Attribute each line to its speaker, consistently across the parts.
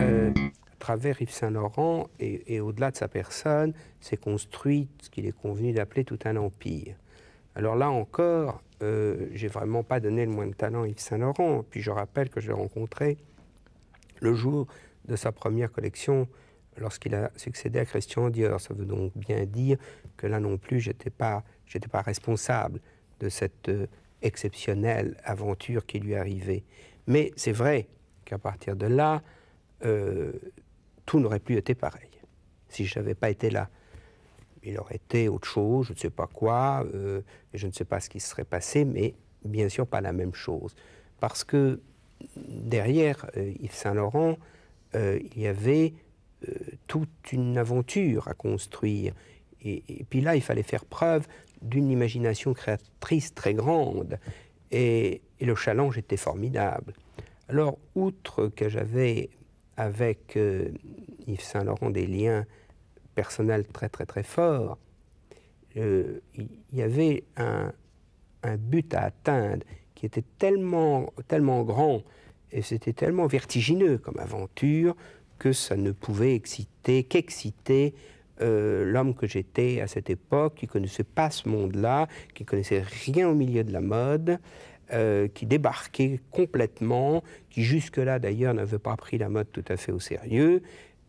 Speaker 1: Euh, à travers Yves Saint-Laurent et, au-delà de sa personne, s'est construit ce qu'il est convenu d'appeler tout un empire. Alors là encore, euh, j'ai vraiment pas donné le moins de talent à Yves Saint-Laurent. Puis je rappelle que je l'ai rencontré le jour de sa première collection lorsqu'il a succédé à Christian Dior. Ça veut donc bien dire que là non plus, j'étais pas, j'étais pas responsable de cette euh, exceptionnelle aventure qui lui arrivait. Mais c'est vrai qu'à partir de là, euh, tout n'aurait plus été pareil. Si je n'avais pas été là, il aurait été autre chose, je ne sais pas quoi, euh, je ne sais pas ce qui serait passé, mais bien sûr pas la même chose. Parce que derrière euh, Yves Saint-Laurent, il y avait toute une aventure à construire. Et, puis là, il fallait faire preuve d'une imagination créatrice très grande. et, le challenge était formidable. Alors, outre que j'avais avec euh, Yves Saint-Laurent des liens personnels très très très forts, euh, il y avait un, but à atteindre qui était tellement, tellement grand et c'était tellement vertigineux comme aventure que ça ne pouvait exciter qu'exciter euh, l'homme que j'étais à cette époque, qui connaissait pas ce monde-là, qui connaissait rien au milieu de la mode, euh, qui débarquait complètement, qui jusque-là d'ailleurs n'avait pas pris la mode tout à fait au sérieux,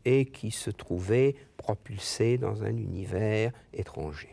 Speaker 1: et qui se trouvait propulsé dans un univers étranger.